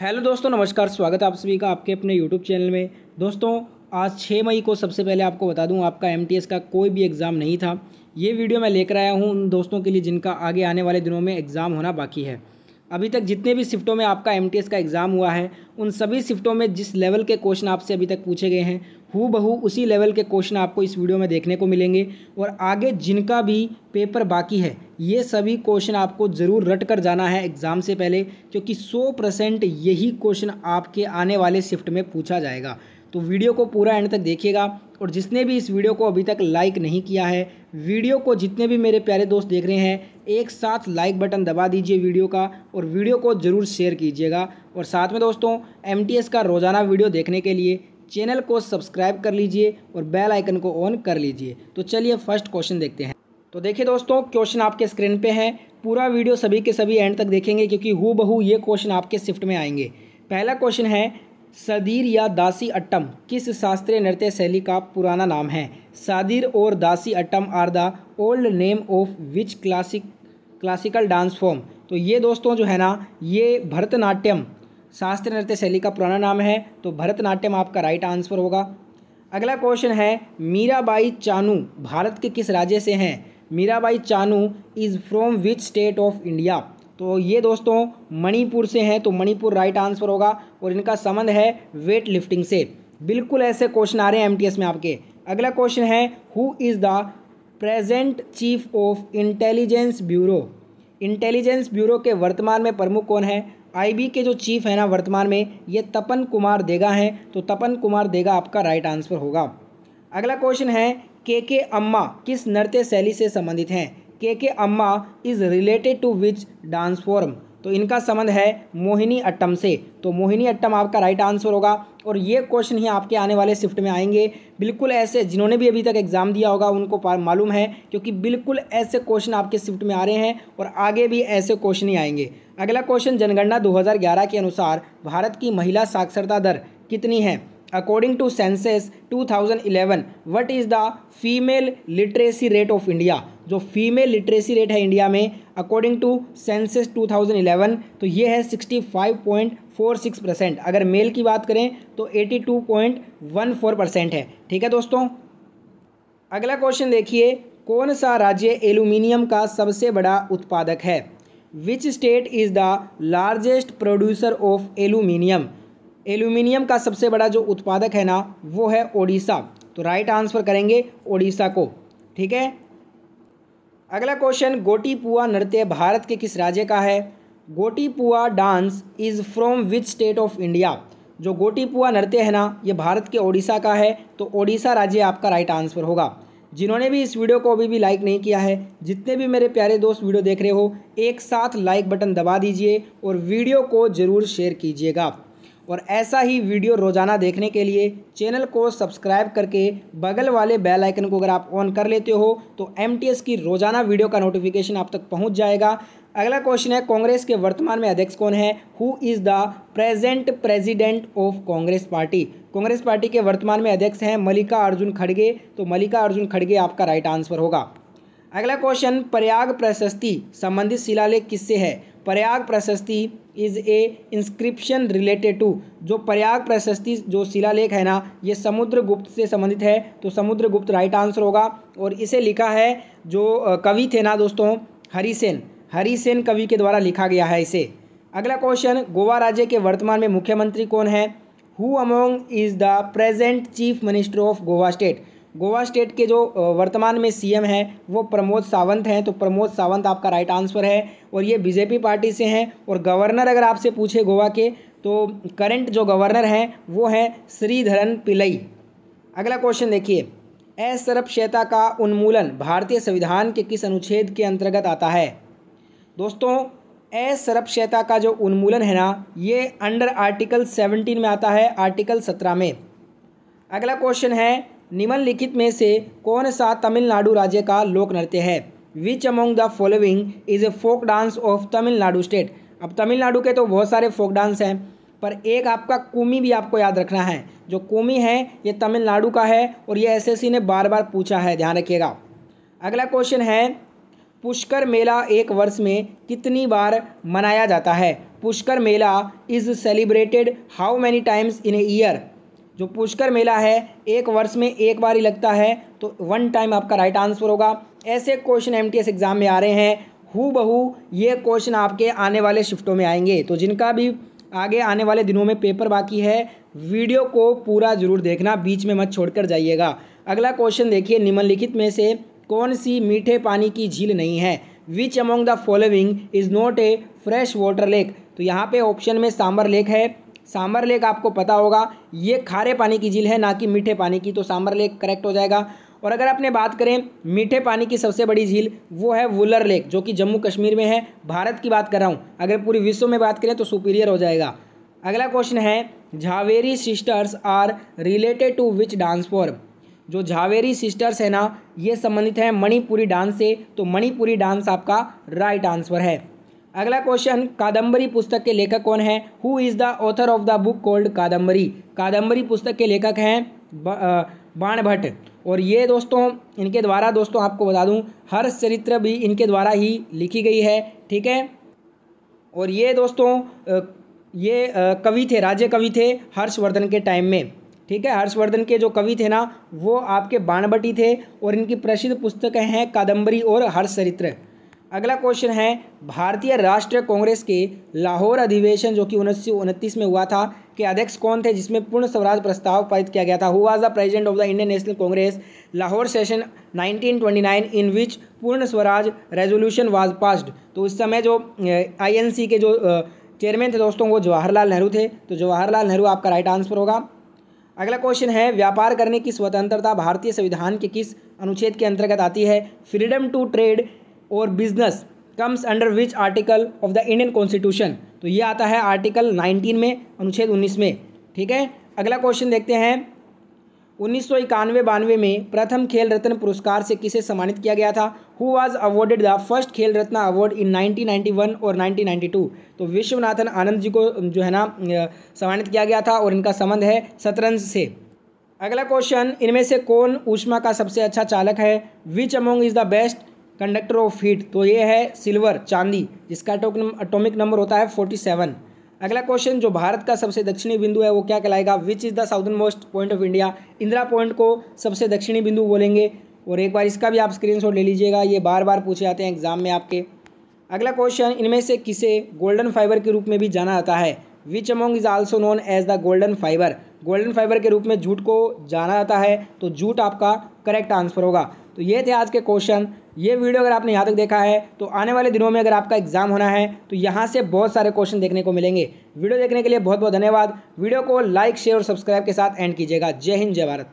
hello दोस्तों नमस्कार स्वागत है आप सभी का आपके अपने यूट्यूब चैनल में दोस्तों आज 6 मई को सबसे पहले आपको बता दूं आपका एमटीएस का कोई भी एग्ज़ाम नहीं था ये वीडियो मैं लेकर आया हूं उन दोस्तों के लिए जिनका आगे आने वाले दिनों में एग्ज़ाम होना बाकी है अभी तक जितने भी शिफ्टों में आपका एम का एग्ज़ाम हुआ है उन सभी शिफ्टों में जिस लेवल के क्वेश्चन आपसे अभी तक पूछे गए हैं हु बहु उसी लेवल के क्वेश्चन आपको इस वीडियो में देखने को मिलेंगे और आगे जिनका भी पेपर बाकी है ये सभी क्वेश्चन आपको ज़रूर रट कर जाना है एग्ज़ाम से पहले क्योंकि 100 परसेंट यही क्वेश्चन आपके आने वाले शिफ्ट में पूछा जाएगा तो वीडियो को पूरा एंड तक देखिएगा और जिसने भी इस वीडियो को अभी तक लाइक नहीं किया है वीडियो को जितने भी मेरे प्यारे दोस्त देख रहे हैं एक साथ लाइक बटन दबा दीजिए वीडियो का और वीडियो को ज़रूर शेयर कीजिएगा और साथ में दोस्तों एम का रोज़ाना वीडियो देखने के लिए चैनल को सब्सक्राइब कर लीजिए और बेल आइकन को ऑन कर लीजिए तो चलिए फर्स्ट क्वेश्चन देखते हैं तो देखिए दोस्तों क्वेश्चन आपके स्क्रीन पे है पूरा वीडियो सभी के सभी एंड तक देखेंगे क्योंकि हु बहू ये क्वेश्चन आपके शिफ्ट में आएंगे पहला क्वेश्चन है सदीर या दासी अट्टम किस शास्त्रीय नृत्य शैली का पुराना नाम है सादिर और Dasi Attam are the old name of which classic classical dance form तो ये दोस्तों जो है ना ये भरतनाट्यम शास्त्रीय नृत्य शैली का पुराना नाम है तो भरतनाट्यम आपका राइट आंसर होगा अगला क्वेश्चन है मीराबाई चानू भारत के किस राज्य से हैं Mirabai Chanu is from which state of India तो ये दोस्तों मणिपुर से हैं तो मणिपुर राइट आंसर होगा और इनका संबंध है वेट लिफ्टिंग से बिल्कुल ऐसे क्वेश्चन आ रहे हैं एमटीएस में आपके अगला क्वेश्चन है who is the present chief of Intelligence Bureau Intelligence Bureau के वर्तमान में प्रमुख कौन है आईबी के जो चीफ है ना वर्तमान में ये तपन कुमार देगा हैं तो तपन कुमार देगा आपका राइट आंसर होगा अगला क्वेश्चन है के के अम्मा किस नृत्य शैली से संबंधित हैं K K Amma is related to which dance form तो इनका संबंध है मोहिनी अट्टम से तो मोहिनी अट्टम आपका राइट आंसर होगा और ये क्वेश्चन ही आपके आने वाले शिफ्ट में आएंगे बिल्कुल ऐसे जिन्होंने भी अभी तक एग्ज़ाम दिया होगा उनको मालूम है क्योंकि बिल्कुल ऐसे क्वेश्चन आपके शिफ्ट में आ रहे हैं और आगे भी ऐसे क्वेश्चन ही आएंगे अगला क्वेश्चन जनगणना दो के अनुसार भारत की महिला साक्षरता दर कितनी है according to census 2011 what is the female literacy rate of India जो फीमेल लिटरेसी रेट है इंडिया में अकॉर्डिंग टू सेंसेस 2011 तो ये है 65.46 परसेंट अगर मेल की बात करें तो 82.14 परसेंट है ठीक है दोस्तों अगला क्वेश्चन देखिए कौन सा राज्य एल्यूमिनियम का सबसे बड़ा उत्पादक है which state is the largest producer of aluminium aluminium का सबसे बड़ा जो उत्पादक है ना वो है ओडिशा तो राइट आंसर करेंगे ओडिशा को ठीक है अगला क्वेश्चन गोटीपुआ नृत्य भारत के किस राज्य का है Gotipua dance is from which state of India जो गोटीपुआ नृत्य है ना ये भारत के ओडिशा का है तो ओडिशा राज्य आपका राइट आंसर होगा जिन्होंने भी इस वीडियो को अभी भी लाइक नहीं किया है जितने भी मेरे प्यारे दोस्त वीडियो देख रहे हो एक साथ लाइक बटन दबा दीजिए और वीडियो को ज़रूर शेयर कीजिएगा और ऐसा ही वीडियो रोज़ाना देखने के लिए चैनल को सब्सक्राइब करके बगल वाले बेल आइकन को अगर आप ऑन कर लेते हो तो एम की रोज़ाना वीडियो का नोटिफिकेशन आप तक पहुँच जाएगा अगला क्वेश्चन है कांग्रेस के वर्तमान में अध्यक्ष कौन है who is the present president of Congress party Congress party के वर्तमान में अध्यक्ष हैं मल्लिका अर्जुन खड़गे तो मल्लिका अर्जुन खड़गे आपका राइट आंसर होगा अगला क्वेश्चन प्रयाग प्रशस्ति संबंधित शिलालेख किससे है Prayag Prashasti is a inscription related to जो प्रयाग प्रशस्ति जो शिलालेख है ना ये समुद्र गुप्त से संबंधित है तो समुद्र गुप्त राइट आंसर होगा और इसे लिखा है जो कवि थे ना दोस्तों हरिसेन हरिसेन कवि के द्वारा लिखा गया है इसे अगला क्वेश्चन गोवा राज्य के वर्तमान में मुख्यमंत्री कौन है who among is the present chief minister of Goa state Goa state के जो वर्तमान में सीएम हैं वो प्रमोद सावंत हैं तो प्रमोद सावंत आपका राइट आंसर है और ये बीजेपी पार्टी से हैं और गवर्नर अगर आपसे पूछे गोवा के तो करंट जो गवर्नर हैं वो हैं श्रीधरन पिलई अगला क्वेश्चन देखिए असरपशयता का उन्मूलन भारतीय संविधान के किस अनुच्छेद के अंतर्गत आता है दोस्तों असरपशयता का जो उन्मूलन है ना ये अंडर आर्टिकल सेवनटीन में आता है आर्टिकल सत्रह में अगला क्वेश्चन है निम्नलिखित में से कौन सा तमिलनाडु राज्य का लोक नृत्य है which among the following is a folk dance of Tamil Nadu state अब तमिलनाडु के तो बहुत सारे फोक डांस हैं पर एक आपका कुमी भी आपको याद रखना है जो कुमी है ये तमिलनाडु का है और ये एसएससी ने बार बार पूछा है ध्यान रखिएगा अगला क्वेश्चन है पुष्कर मेला एक वर्ष में कितनी बार मनाया जाता है Pushkar Mela is celebrated how many times in a year जो पुष्कर मेला है एक वर्ष में एक बार ही लगता है तो वन टाइम आपका राइट आंसर होगा ऐसे क्वेश्चन एमटीएस एग्ज़ाम में आ रहे हैं हु बहू ये क्वेश्चन आपके आने वाले शिफ्टों में आएंगे तो जिनका भी आगे आने वाले दिनों में पेपर बाकी है वीडियो को पूरा जरूर देखना बीच में मत छोड़कर जाइएगा अगला क्वेश्चन देखिए निम्नलिखित में से कौन सी मीठे पानी की झील नहीं है which among the following is not a fresh water lake तो यहाँ पे ऑप्शन में सांबर लेक है सांबर लेक आपको पता होगा ये खारे पानी की झील है ना कि मीठे पानी की तो सांबर लेक करेक्ट हो जाएगा और अगर आपने बात करें मीठे पानी की सबसे बड़ी झील वो है वुलर लेक जो कि जम्मू कश्मीर में है भारत की बात कर रहा हूँ अगर पूरी विश्व में बात करें तो सुपीरियर हो जाएगा अगला क्वेश्चन है Jhaveri sisters are related to which dance form जो झावेरी सिस्टर्स है ना ये संबंधित है मणिपुरी डांस से तो मणिपुरी डांस आपका राइट आंसर है अगला क्वेश्चन कादंबरी पुस्तक के लेखक कौन है who is the author of the book called Kadambari Kadambari पुस्तक के लेखक हैं बाण भट्ट और ये दोस्तों इनके द्वारा दोस्तों आपको बता दूं हर चरित्र भी इनके द्वारा ही लिखी गई है ठीक है और ये दोस्तों ये कवि थे राज्य कवि थे हर्षवर्धन के टाइम में ठीक है हर्षवर्धन के जो कवि थे ना वो आपके बाणबटी थे और इनकी प्रसिद्ध पुस्तकें हैं कादंबरी और हर्षचरित्र अगला क्वेश्चन है भारतीय राष्ट्रीय कांग्रेस के लाहौर अधिवेशन जो कि उन्नीस में हुआ था के अध्यक्ष कौन थे जिसमें पूर्ण स्वराज प्रस्ताव पारित किया गया था who was the president of the Indian National Congress Lahore session 1929 in which Purna Swaraj resolution was passed तो उस समय जो आईएनसी के जो चेयरमैन थे दोस्तों वो जवाहरलाल नेहरू थे तो जवाहरलाल नेहरू आपका राइट आंसर होगा अगला क्वेश्चन है व्यापार करने की स्वतंत्रता भारतीय संविधान के किस अनुच्छेद के अंतर्गत आती है फ्रीडम टू ट्रेड और business comes under which article of the Indian constitution तो ये आता है आर्टिकल 19 में अनुच्छेद 19 में ठीक है अगला क्वेश्चन देखते हैं उन्नीस सौ इक्यानवे बानवे में प्रथम खेल रत्न पुरस्कार से किसे सम्मानित किया गया था who was awarded the first Khel Ratna award in 1991 और 1992 तो विश्वनाथन आनंद जी को जो है ना सम्मानित किया गया था और इनका संबंध है शतरंज से अगला क्वेश्चन इनमें से कौन ऊषमा का सबसे अच्छा चालक है which among is the best conductor of heat तो ये है सिल्वर चांदी जिसका अटोमिक नंबर होता है फोर्टी सेवन अगला क्वेश्चन जो भारत का सबसे दक्षिणी बिंदु है वो क्या कहलाएगा which is the southernmost point of India Indira Point को सबसे दक्षिणी बिंदु बोलेंगे और एक बार इसका भी आप स्क्रीन ले लीजिएगा ये बार बार पूछे जाते हैं एग्जाम में आपके अगला क्वेश्चन इनमें से किसे गोल्डन फाइबर के रूप में भी जाना जाता है which among is also known as the golden fibre golden fibre के रूप में जूट को जाना जाता है तो जूट आपका करेक्ट आंसर होगा तो ये थे आज के क्वेश्चन ये वीडियो अगर आपने यहाँ तक देखा है तो आने वाले दिनों में अगर आपका एग्जाम होना है तो यहाँ से बहुत सारे क्वेश्चन देखने को मिलेंगे वीडियो देखने के लिए बहुत बहुत धन्यवाद वीडियो को लाइक शेयर और सब्सक्राइब के साथ एंड कीजिएगा जय हिंद जय भारत